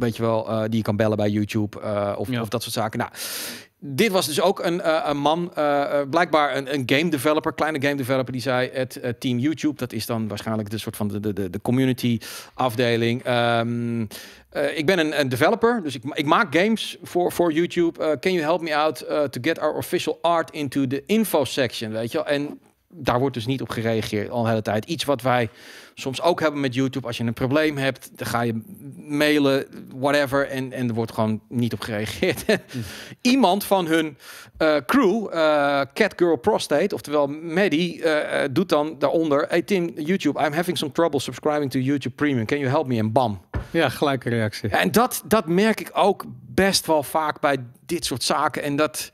A: Weet je wel, eh, die je kan bellen bij YouTube eh, of, of, dat soort zaken. Nou, dit was dus ook een, eh, een man, blijkbaar een, een, game developer, kleine game developer, die zei: Het team YouTube, dat is dan waarschijnlijk de soort van de, de, de community afdeling. Ehm, ik ben een, een, developer, dus ik, ik maak games voor, voor YouTube. can you help me out to get our official art into the info section, weet je wel? En daar wordt dus niet op gereageerd al een hele tijd. Iets wat wij soms ook hebben met YouTube. Als je een probleem hebt, dan ga je mailen, whatever. En, en er wordt gewoon niet op gereageerd. [laughs] Iemand van hun eh, crew, uh, Catgirl Prostate, oftewel Maddie, eh, doet dan daaronder... Hey Tim, YouTube, I'm having some trouble subscribing to YouTube Premium. Can you help me? En bam. Ja, gelijke reactie. En dat, dat merk ik ook best wel vaak bij dit soort zaken. En dat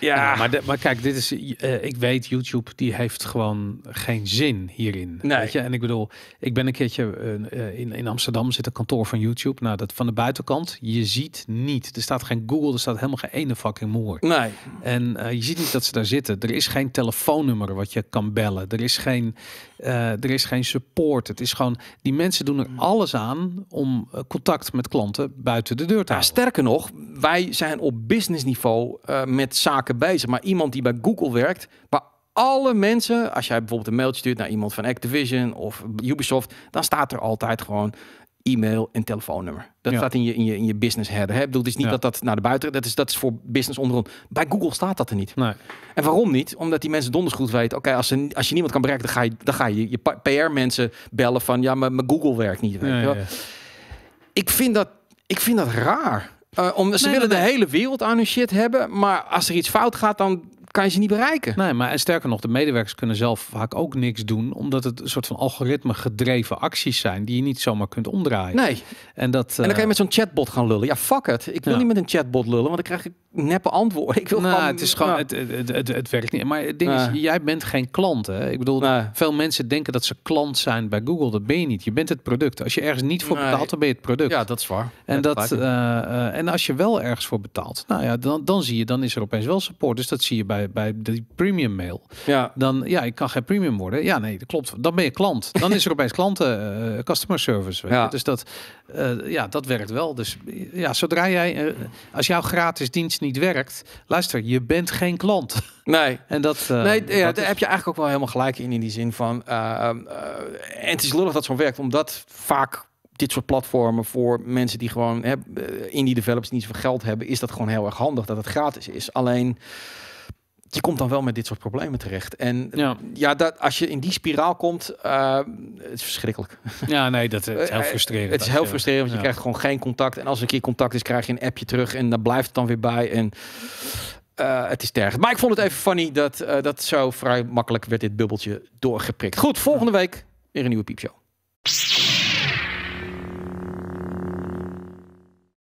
B: ja, nou, maar, maar kijk, dit is, eh, ik weet, YouTube die heeft gewoon geen zin hierin. Weet je? En ik bedoel, ik ben een keertje eh, eh, in, in Amsterdam zit een kantoor van YouTube. Nou, dat van de buitenkant, je ziet niet. Er staat geen Google, er staat helemaal geen ene fucking moer. Nee. En je ziet niet dat ze daar zitten. Er is geen telefoonnummer wat je kan bellen. Er is geen, er is geen support. Het is gewoon, die mensen doen er alles aan om contact met klanten buiten de deur te nou, houden. sterker nog, wij zijn op business niveau
A: met bezig. Maar iemand die bij Google werkt, maar alle mensen, als jij bijvoorbeeld een mailtje stuurt naar iemand van Activision of Ubisoft, dan staat er altijd gewoon e-mail en telefoonnummer. Dat staat in je, in je, in je business header. Hè? bedoel, is niet dat dat naar de buiten... Dat is, dat is voor business onderhand. Bij Google staat dat er niet. Nee. En waarom niet? Omdat die mensen donders goed weten... oké, als, ze, als je niemand kan bereiken, dan ga je dan ga je, je PR-mensen bellen van... ja, maar mijn Google werkt niet. Weet je Ik, vind
B: dat, ik vind dat raar.
A: Eh, om, ze willen de hele wereld aan hun shit hebben. Maar
B: als er iets fout gaat, dan kan je ze niet bereiken. Nee, maar en sterker nog, de medewerkers kunnen zelf vaak ook niks doen, omdat het een soort van algoritme gedreven acties zijn die je niet zomaar kunt omdraaien. Nee. En, dat, en dan kan je eh, met zo'n chatbot gaan lullen. Ja, fuck het. Ik wil niet met een chatbot lullen, want dan krijg ik neppe antwoord. Ik
A: wil nou, het is gewoon,
B: het, het, het, werkt niet. Maar het ding is, jij bent geen klant. Hè? Ik bedoel, veel mensen denken dat ze klant zijn bij Google. Dat ben je niet. Je bent het product. Als je ergens niet voor betaalt, dan ben je het product. Ja, dat is waar. En, dat, eh, eh, en als je wel ergens voor betaalt, nou ja, dan, dan zie je, dan is er opeens wel support. Dus dat zie je bij, bij die premium mail. Ja. Dan, ja, ik kan geen premium worden. Ja, nee, dat klopt. Dan ben je klant. Dan is er [laughs] opeens klanten, uh, customer service. Ja. Dus dat, ja, dat werkt wel. Dus ja, zodra jij, als jouw gratis dienst niet werkt, luister, je bent geen klant. Nee. [laughs] en dat, eh, nee, ja, dat daar heb je eigenlijk ook wel helemaal gelijk in, in die zin
A: van... Eh, eh, en het is lullig dat zo werkt, omdat vaak dit soort platformen voor mensen die gewoon in indie developers niet zoveel geld hebben, is dat gewoon heel erg handig dat het gratis is. Alleen je komt dan wel met dit soort problemen terecht. En ja, ja dat, als je in die spiraal komt, eh, het is verschrikkelijk. Ja, nee, dat is [laughs] eh, heel frustrerend. het is heel frustrerend, want je krijgt gewoon geen contact. En als er een keer contact is, krijg je een appje terug en dan blijft het dan weer bij. En eh, het is terg. Maar ik vond het even funny dat, dat zo vrij makkelijk werd dit bubbeltje doorgeprikt. Goed, volgende week weer een nieuwe piepshow.